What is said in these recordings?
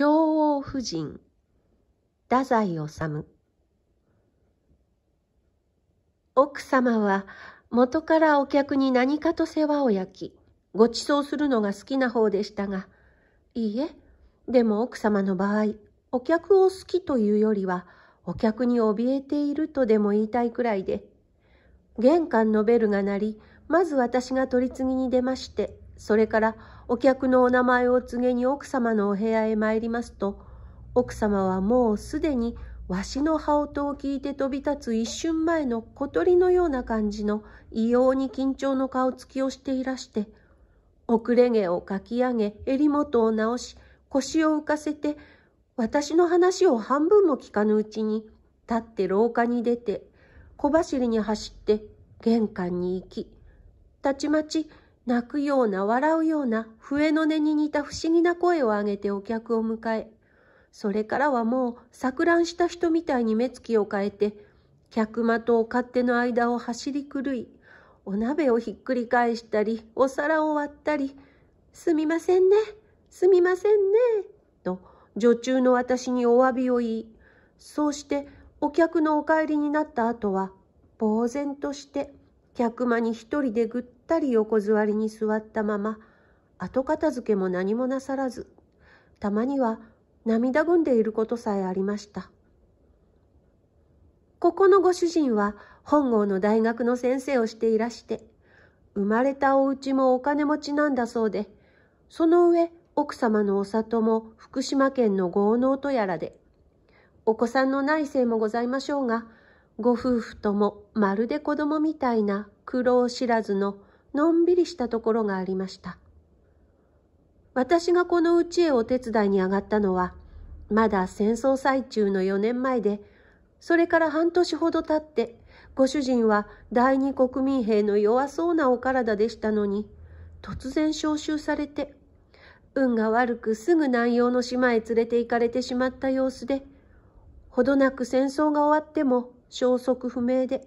京王夫人、太宰治。奥様は元からお客に何かと世話を焼き、ご馳走するのが好きな方でしたが、いいえ、でも奥様の場合、お客を好きというよりは、お客に怯えているとでも言いたいくらいで、玄関のベルが鳴り、まず私が取り次ぎに出まして、それからお客のお名前を告げに奥様のお部屋へ参りますと、奥様はもうすでにわしの羽音を聞いて飛び立つ一瞬前の小鳥のような感じの異様に緊張の顔つきをしていらして、遅れ毛をかき上げ、襟元を直し、腰を浮かせて、私の話を半分も聞かぬうちに、立って廊下に出て、小走りに走って玄関に行き、たちまち泣くような笑うような笛の音に似た不思議な声を上げてお客を迎え、それからはもう錯乱した人みたいに目つきを変えて、客間とお勝手の間を走り狂い、お鍋をひっくり返したり、お皿を割ったり、すみませんね、すみませんね、と女中の私にお詫びを言い、そうしてお客のお帰りになった後は、呆然として、客間に一人でぐったり横座りに座ったまま後片付けも何もなさらずたまには涙ぐんでいることさえありましたここのご主人は本郷の大学の先生をしていらして生まれたお家もお金持ちなんだそうでその上奥様のお里も福島県の豪農とやらでお子さんのないせもございましょうがご夫婦ともまるで子供みたいな苦労知らずののんびりしたところがありました。私がこの家へお手伝いに上がったのは、まだ戦争最中の4年前で、それから半年ほど経って、ご主人は第二国民兵の弱そうなお体でしたのに、突然召集されて、運が悪くすぐ南洋の島へ連れて行かれてしまった様子で、ほどなく戦争が終わっても消息不明で、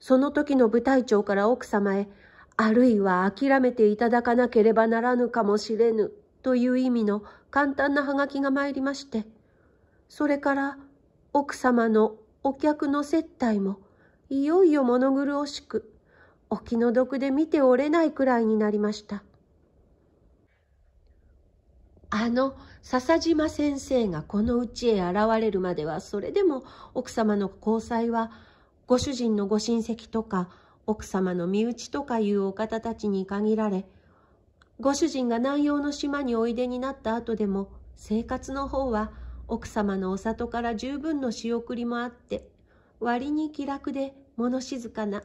その時の部隊長から奥様へ、あるいは諦めていただかなければならぬかもしれぬという意味の簡単なはがきが参りまして、それから奥様のお客の接待もいよいよ物苦しく、お気の毒で見ておれないくらいになりました。あの笹島先生がこのうちへ現れるまではそれでも奥様の交際はご主人のご親戚とか奥様の身内とかいうお方たちに限られご主人が南洋の島においでになった後でも生活の方は奥様のお里から十分の仕送りもあって割に気楽で物静かな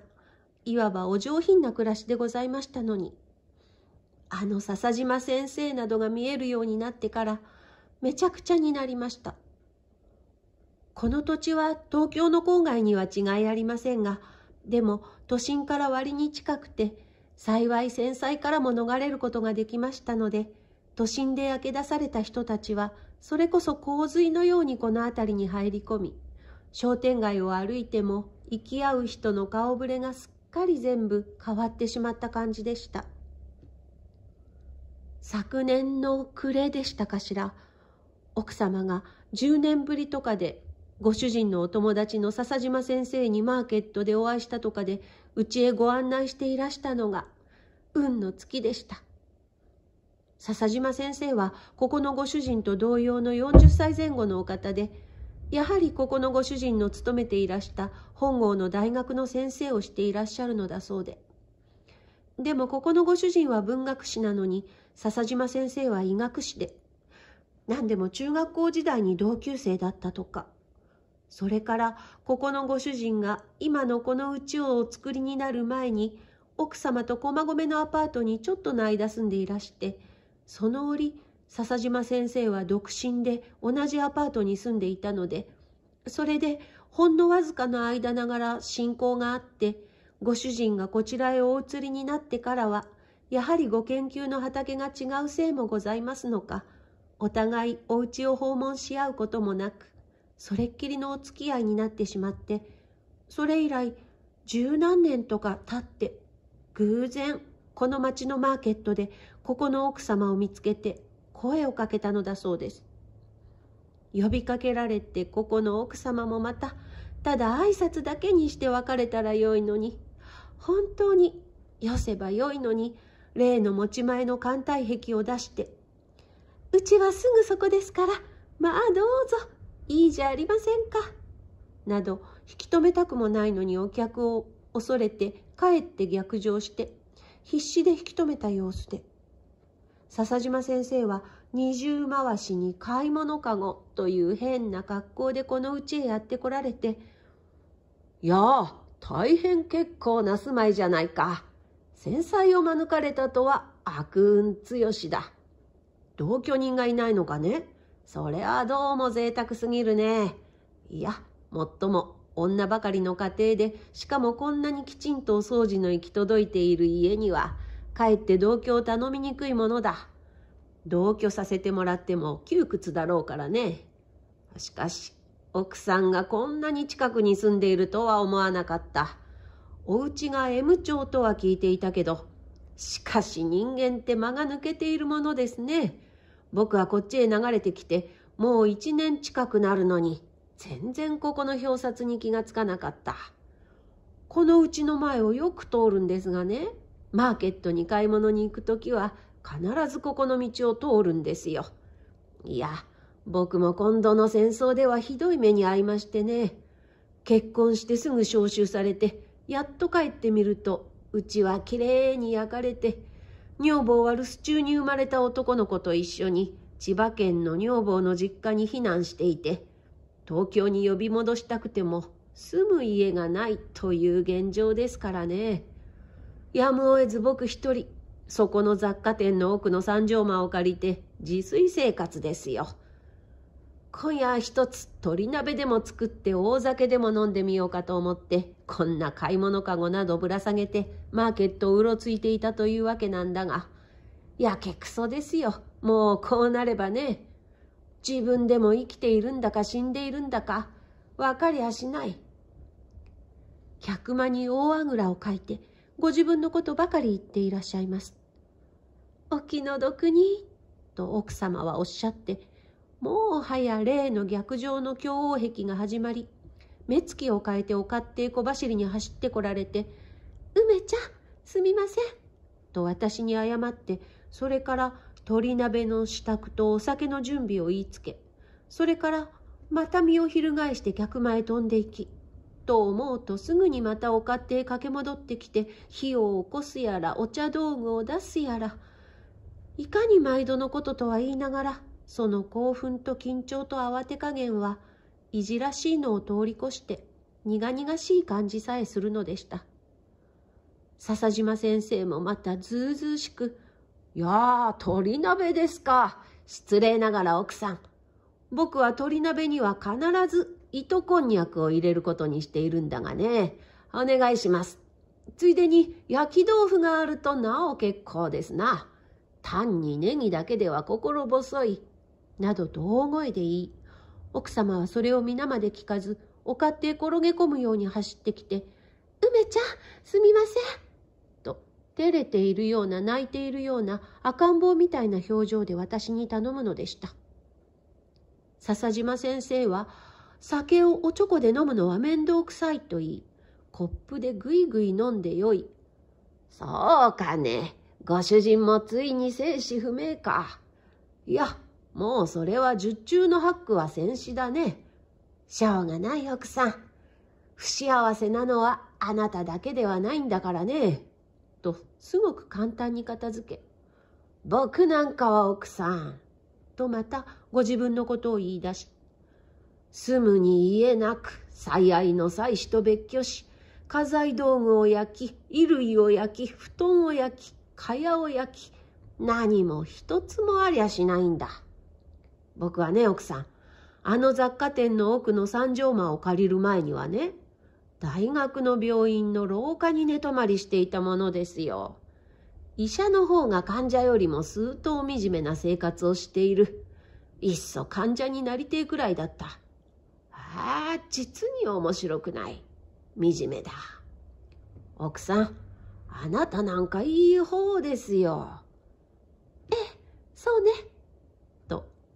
いわばお上品な暮らしでございましたのにあの笹島先生などが見えるようになってからめちゃくちゃになりました。この土地は東京の郊外には違いありませんが、でも都心から割に近くて、幸い戦災からも逃れることができましたので、都心で焼け出された人たちは、それこそ洪水のようにこの辺りに入り込み、商店街を歩いても行き合う人の顔ぶれがすっかり全部変わってしまった感じでした。昨年の暮れでしたかしら奥様が10年ぶりとかでご主人のお友達の笹島先生にマーケットでお会いしたとかでうちへご案内していらしたのが運の月でした笹島先生はここのご主人と同様の40歳前後のお方でやはりここのご主人の勤めていらした本郷の大学の先生をしていらっしゃるのだそうででもここのご主人は文学士なのに笹島先生は医学士で、何でも中学校時代に同級生だったとか、それからここのご主人が今のこの家をお作りになる前に、奥様と駒込のアパートにちょっとの間住んでいらして、その折、笹島先生は独身で同じアパートに住んでいたので、それでほんのわずかの間ながら親交があって、ご主人がこちらへお移りになってからは、やはりご研究の畑が違うせいもございますのか、お互いお家を訪問し合うこともなく、それっきりのお付き合いになってしまって、それ以来、十何年とか経って、偶然、この町のマーケットで、ここの奥様を見つけて、声をかけたのだそうです。呼びかけられて、ここの奥様もまた、ただ挨拶だけにして別れたらよいのに、本当に、よせばよいのに、例の持ち前の艦隊壁を出して「うちはすぐそこですからまあどうぞいいじゃありませんか」など引き止めたくもないのにお客を恐れて帰って逆上して必死で引き止めた様子で笹島先生は二重回しに買い物かごという変な格好でこのうちへやって来られて「やあ大変結構な住まいじゃないか。繊細を免れたとは悪運強しだ。同居人がいないのかねそれはどうも贅沢すぎるね。いや、もっとも女ばかりの家庭で、しかもこんなにきちんとお掃除の行き届いている家には、かえって同居を頼みにくいものだ。同居させてもらっても窮屈だろうからね。しかし、奥さんがこんなに近くに住んでいるとは思わなかった。お家が M 町とは聞いていたけど、しかし人間って間が抜けているものですね。僕はこっちへ流れてきて、もう一年近くなるのに、全然ここの表札に気がつかなかった。このうちの前をよく通るんですがね、マーケットに買い物に行く時は、必ずここの道を通るんですよ。いや、僕も今度の戦争ではひどい目に遭いましてね。結婚してすぐ召集されて、やっと帰ってみるとうちはきれいに焼かれて女房は留守中に生まれた男の子と一緒に千葉県の女房の実家に避難していて東京に呼び戻したくても住む家がないという現状ですからねやむを得ず僕一人そこの雑貨店の奥の三畳間を借りて自炊生活ですよ今夜一つ鶏鍋でも作って大酒でも飲んでみようかと思って、こんな買い物かごなどぶら下げて、マーケットをうろついていたというわけなんだが、やけくそですよ。もうこうなればね。自分でも生きているんだか死んでいるんだか、わかりゃしない。客間に大あぐらをかいて、ご自分のことばかり言っていらっしゃいます。お気の毒に、と奥様はおっしゃって、もうはや例の逆上の強王壁が始まり、目つきを変えてお勝手小走りに走ってこられて、梅ちゃん、すみません。と私に謝って、それから鳥鍋の支度とお酒の準備を言いつけ、それからまた身を翻して客前へ飛んでいき、と思うとすぐにまたお勝手へ駆け戻ってきて、火を起こすやら、お茶道具を出すやら、いかに毎度のこととは言いながら、その興奮と緊張と慌て加減はいじらしいのを通り越して苦々しい感じさえするのでした。笹島先生もまたずうずうしく、いやあ、鳥鍋ですか。失礼ながら奥さん。僕は鳥鍋には必ず糸こんにゃくを入れることにしているんだがね。お願いします。ついでに焼き豆腐があるとなお結構ですな。単にネギだけでは心細い。などと大声で言い、奥様はそれを皆まで聞かず、丘って転げ込むように走ってきて、梅ちゃん、すみません。と、照れているような、泣いているような、赤ん坊みたいな表情で私に頼むのでした。笹島先生は、酒をおちょこで飲むのは面倒くさいと言い、コップでぐいぐい飲んでよい。そうかね。ご主人もついに生死不明か。いや、もうそれは十中のックは戦死だね。しょうがない奥さん。不幸せなのはあなただけではないんだからね。と、すごく簡単に片付け。僕なんかは奥さん。とまたご自分のことを言い出し。住むに家なく、最愛の妻子と別居し、家財道具を焼き、衣類を焼き、布団を焼き、蚊帳を焼き、何も一つもありゃしないんだ。僕はね、奥さん、あの雑貨店の奥の三畳間を借りる前にはね、大学の病院の廊下に寝泊まりしていたものですよ。医者の方が患者よりも数頭惨めな生活をしている。いっそ患者になりてえくらいだった。ああ、実に面白くない。惨めだ。奥さん、あなたなんかいい方ですよ。ええ、そうね。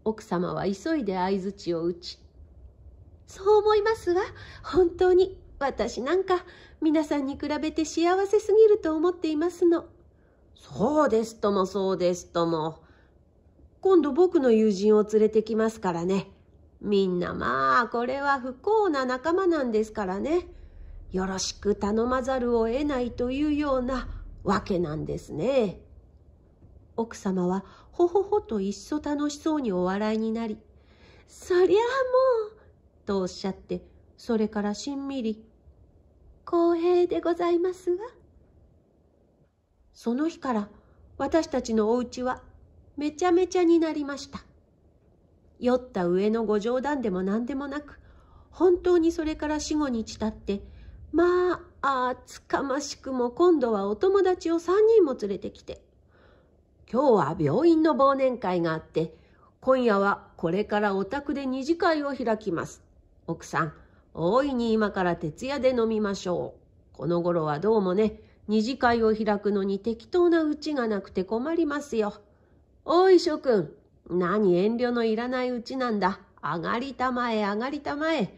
奥様は急いで相づちを打ちそう思いますわ本当に私なんか皆さんに比べて幸せすぎると思っていますのそうですともそうですとも今度僕の友人を連れてきますからねみんなまあこれは不幸な仲間なんですからねよろしく頼まざるを得ないというようなわけなんですね。奥様はほほほといっそ楽しそうにお笑いになり、そりゃあもう、とおっしゃって、それからしんみり、公平でございますわ。その日から私たちのお家はめちゃめちゃになりました。酔った上のご冗談でも何でもなく、本当にそれから死後日たって、まあ、あつかましくも今度はお友達を3人も連れてきて、今日は病院の忘年会があって、今夜はこれからお宅で二次会を開きます。奥さん、大いに今から徹夜で飲みましょう。この頃はどうもね、二次会を開くのに適当なうちがなくて困りますよ。おい諸君、何遠慮のいらないうちなんだ。上がりたまえ、上がりたまえ。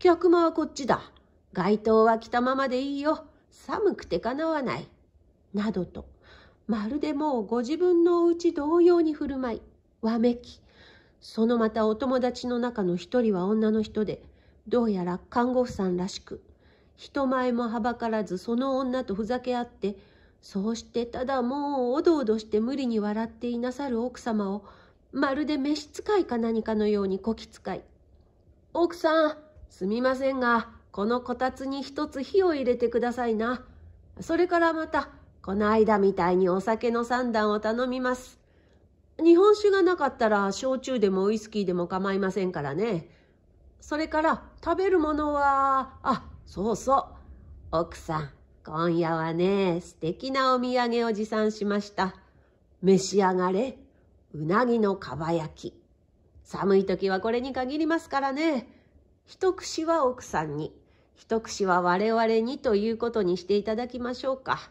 客間はこっちだ。街灯は着たままでいいよ。寒くてかなわない。などと、まるでもうご自分のおち同様に振る舞い、わめき、そのまたお友達の中の一人は女の人で、どうやら看護婦さんらしく、人前もはばからずその女とふざけ合って、そうしてただもうおどおどして無理に笑っていなさる奥様を、まるで召使いか何かのようにこき使い。奥さん、すみませんが、このこたつに一つ火を入れてくださいな。それからまた、この間みたいにお酒の三段を頼みます。日本酒がなかったら焼酎でもウイスキーでも構いませんからね。それから食べるものは、あ、そうそう。奥さん、今夜はね、素敵なお土産を持参しました。召し上がれ。うなぎのかば焼き。寒い時はこれに限りますからね。一串は奥さんに、一串は我々にということにしていただきましょうか。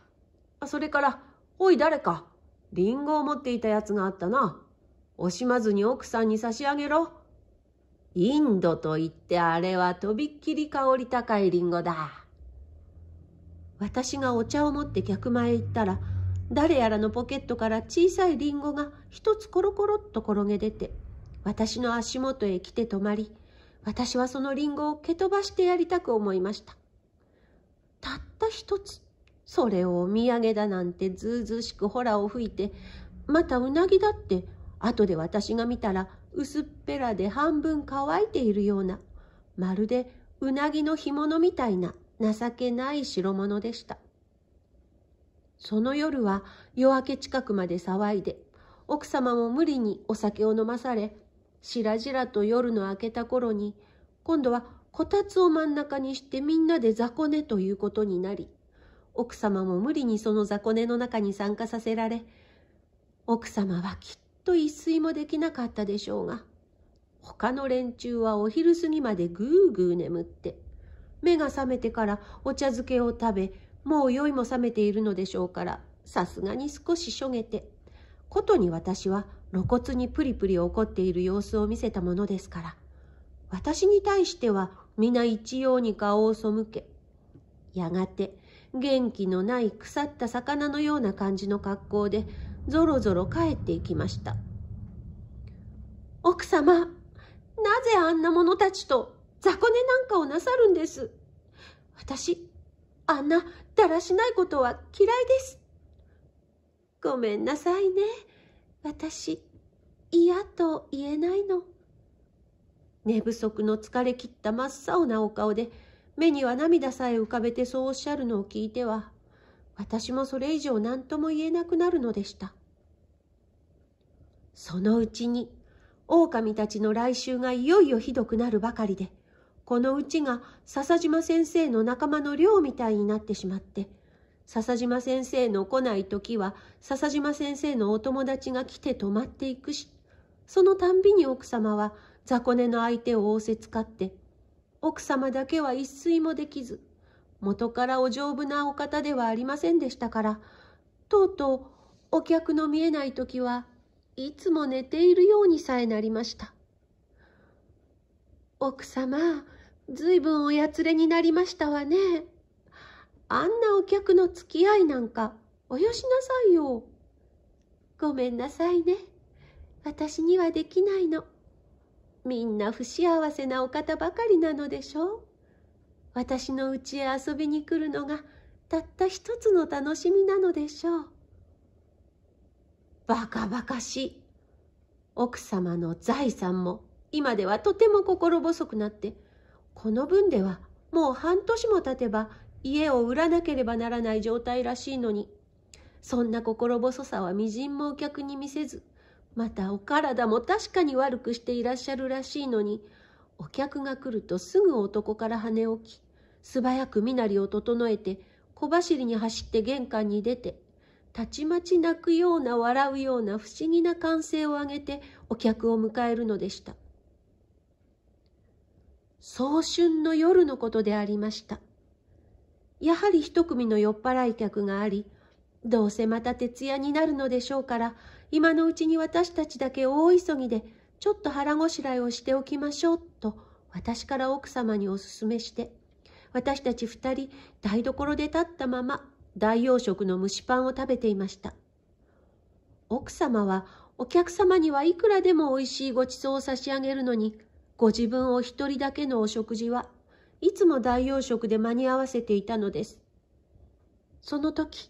それから、おい誰か、リンゴを持っていたやつがあったな。惜しまずに奥さんに差し上げろ。インドと言ってあれはとびっきり香り高いリンゴだ。私がお茶を持って客前へ行ったら、誰やらのポケットから小さいリンゴが一つコロコロっと転げ出て、私の足元へ来て止まり、私はそのリンゴを蹴飛ばしてやりたく思いました。たった一つ。それをお土産だなんてずうずうしくほらを吹いて、またうなぎだって、後で私が見たら薄っぺらで半分乾いているような、まるでうなぎの干物みたいな情けない代物でした。その夜は夜明け近くまで騒いで、奥様も無理にお酒を飲まされ、しらじらと夜の明けた頃に、今度はこたつを真ん中にしてみんなで雑魚寝ということになり、奥様も無理にその雑魚寝の中に参加させられ、奥様はきっと一睡もできなかったでしょうが、他の連中はお昼過ぎまでぐーぐー眠って、目が覚めてからお茶漬けを食べ、もう酔いも覚めているのでしょうから、さすがに少ししょげて、ことに私は露骨にプリプリ怒っている様子を見せたものですから、私に対しては皆一様に顔を背け、やがて元気のない腐った魚のような感じの格好でぞろぞろ帰っていきました奥様なぜあんな者たちと雑魚寝なんかをなさるんです私あんなだらしないことは嫌いですごめんなさいね私嫌と言えないの寝不足の疲れ切った真っ青なお顔で目には涙さえ浮かべてそうおっしゃるのを聞いては、私もそれ以上何とも言えなくなるのでした。そのうちに、狼たちの来襲がいよいよひどくなるばかりで、このうちが笹島先生の仲間の寮みたいになってしまって、笹島先生の来ない時は笹島先生のお友達が来て泊まっていくし、そのたんびに奥様は雑魚寝の相手を仰せつかって奥様だけは一睡もできず、元からお丈夫なお方ではありませんでしたから、とうとうお客の見えない時はいつも寝ているようにさえなりました。奥様、ずいぶんおやつれになりましたわね。あんなお客の付き合いなんか、およしなさいよ。ごめんなさいね。私にはできないの。みんな不幸せなお方ばかりなのでしょう私の家へ遊びに来るのがたった一つの楽しみなのでしょうバカバカしい奥様の財産も今ではとても心細くなってこの分ではもう半年も経てば家を売らなければならない状態らしいのにそんな心細さはみじんもお客に見せずまたお体も確かに悪くしていらっしゃるらしいのに、お客が来るとすぐ男から跳ね起き、素早く身なりを整えて、小走りに走って玄関に出て、たちまち泣くような笑うような不思議な歓声を上げてお客を迎えるのでした。早春の夜のことでありました。やはり一組の酔っ払い客があり、どうせまた徹夜になるのでしょうから、今のうちに私たちだけ大急ぎで、ちょっと腹ごしらえをしておきましょう、と私から奥様にお勧めして、私たち二人、台所で立ったまま、大洋食の蒸しパンを食べていました。奥様は、お客様にはいくらでも美味しいごちそうを差し上げるのに、ご自分お一人だけのお食事はいつも大洋食で間に合わせていたのです。その時、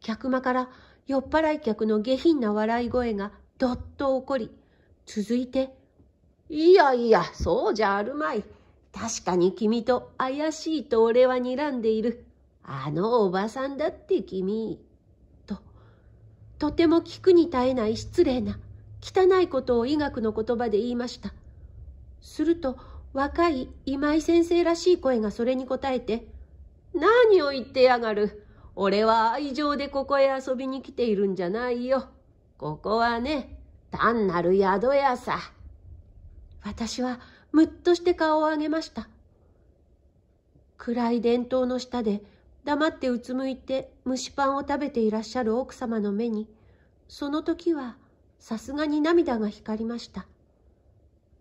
客間から酔っ払い客の下品な笑い声がどっと起こり、続いて、いやいや、そうじゃあるまい。確かに君と怪しいと俺は睨んでいる。あのおばさんだって君。と、とても聞くに耐えない失礼な、汚いことを医学の言葉で言いました。すると、若い今井先生らしい声がそれに答えて、何を言ってやがる。俺は愛情でここへ遊びに来ているんじゃないよ。ここはね、単なる宿屋さ。私はむっとして顔を上げました。暗い電統の下で黙ってうつむいて蒸しパンを食べていらっしゃる奥様の目に、その時はさすがに涙が光りました。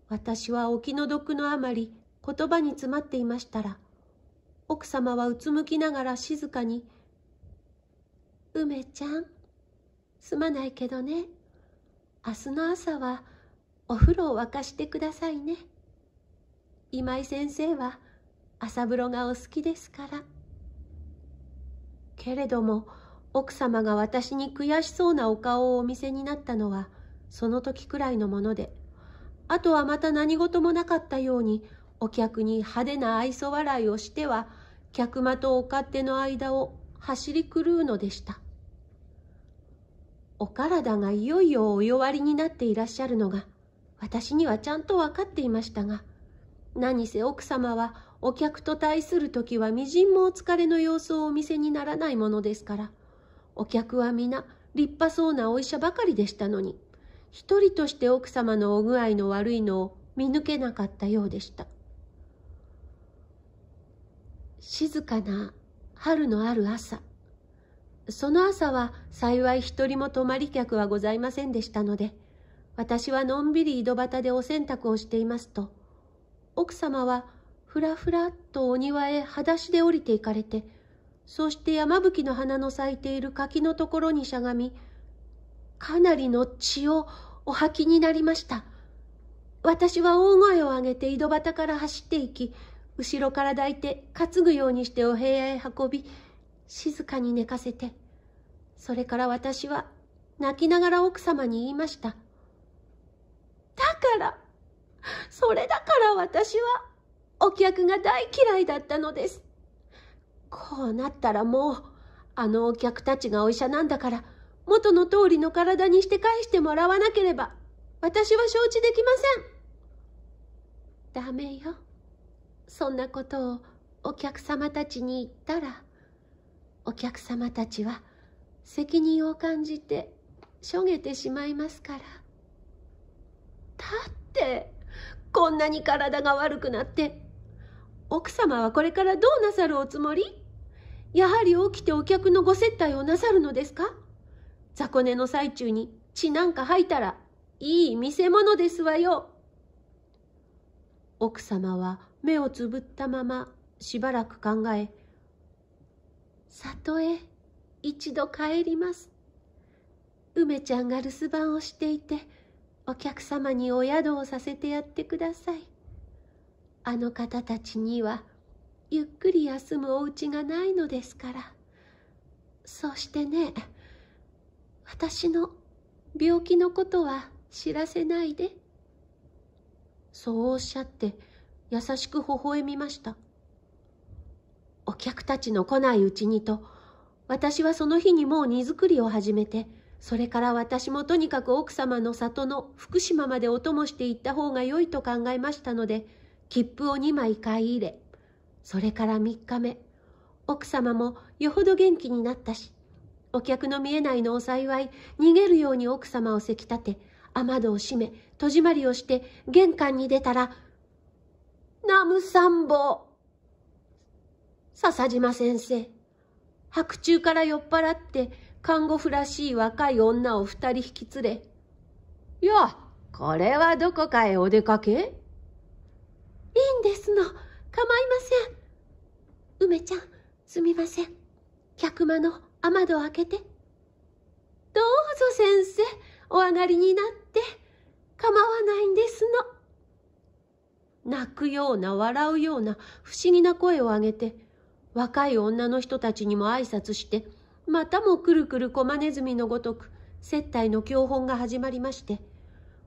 私はお気の毒のあまり言葉に詰まっていましたら、奥様はうつむきながら静かに梅ちゃんすまないけどね明日の朝はお風呂を沸かしてくださいね今井先生は朝風呂がお好きですからけれども奥様が私に悔しそうなお顔をお見せになったのはその時くらいのものであとはまた何事もなかったようにお客に派手な愛想笑いをしては客間とお勝手の間を走り狂うのでしたお体がいよいよお弱りになっていらっしゃるのが私にはちゃんと分かっていましたが何せ奥様はお客と対する時はみじんもお疲れの様子をお見せにならないものですからお客は皆立派そうなお医者ばかりでしたのに一人として奥様のお具合の悪いのを見抜けなかったようでした静かな春のある朝その朝は幸い一人も泊まり客はございませんでしたので私はのんびり井戸端でお洗濯をしていますと奥様はふらふらっとお庭へ裸足で降りていかれてそして山吹の花の咲いている柿のところにしゃがみかなりの血をお吐きになりました私は大声を上げて井戸端から走っていき後ろから抱いて担ぐようにしてお部屋へ運び静かに寝かせてそれから私は泣きながら奥様に言いましただからそれだから私はお客が大嫌いだったのですこうなったらもうあのお客たちがお医者なんだから元の通りの体にして返してもらわなければ私は承知できませんダメよそんなことをお客様たちに言ったらお客様たちは責任を感じてしょげてしまいますからだってこんなに体が悪くなって奥様はこれからどうなさるおつもりやはり起きてお客のご接待をなさるのですか雑魚寝の最中に血なんか吐いたらいい見せ物ですわよ奥様は目をつぶったまましばらく考え里へ一度帰ります梅ちゃんが留守番をしていてお客様にお宿をさせてやってくださいあの方たちにはゆっくり休むお家がないのですからそうしてね私の病気のことは知らせないでそうおっしゃって優しく微笑みました。お客たちの来ないうちにと、私はその日にもう荷造りを始めて、それから私もとにかく奥様の里の福島までお供して行った方が良いと考えましたので、切符を2枚買い入れ、それから3日目、奥様もよほど元気になったし、お客の見えないのお幸い、逃げるように奥様をせき立て、雨戸を閉め、戸締まりをして、玄関に出たら、ナムサンボ。笹島先生、白昼から酔っ払って看護婦らしい若い女を二人引き連れ、いや、これはどこかへお出かけいいんですの、構いません。梅ちゃん、すみません。客間の雨戸を開けて。どうぞ先生、お上がりになって。構わないんですの。泣くような笑うような不思議な声を上げて若い女の人たちにも挨拶してまたもくるくるコマネズミのごとく接待の教本が始まりまして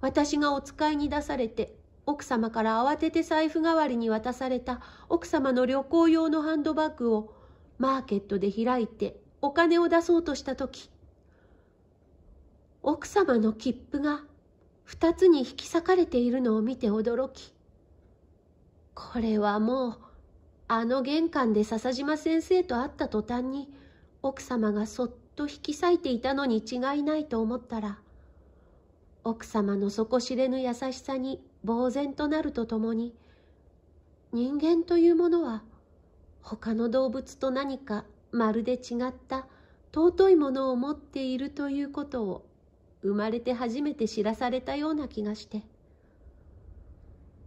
私がお使いに出されて奥様から慌てて財布代わりに渡された奥様の旅行用のハンドバッグをマーケットで開いてお金を出そうとした時奥様の切符が2つに引き裂かれているのを見て驚きこれはもう、あの玄関で笹島先生と会った途端に、奥様がそっと引き裂いていたのに違いないと思ったら、奥様の底知れぬ優しさに呆然となるとともに、人間というものは、他の動物と何かまるで違った尊いものを持っているということを生まれて初めて知らされたような気がして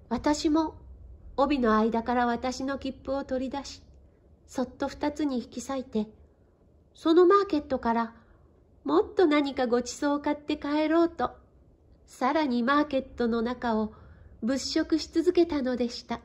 私も帯の間から私の切符を取り出し、そっと二つに引き裂いて、そのマーケットからもっと何かごちそうを買って帰ろうと、さらにマーケットの中を物色し続けたのでした。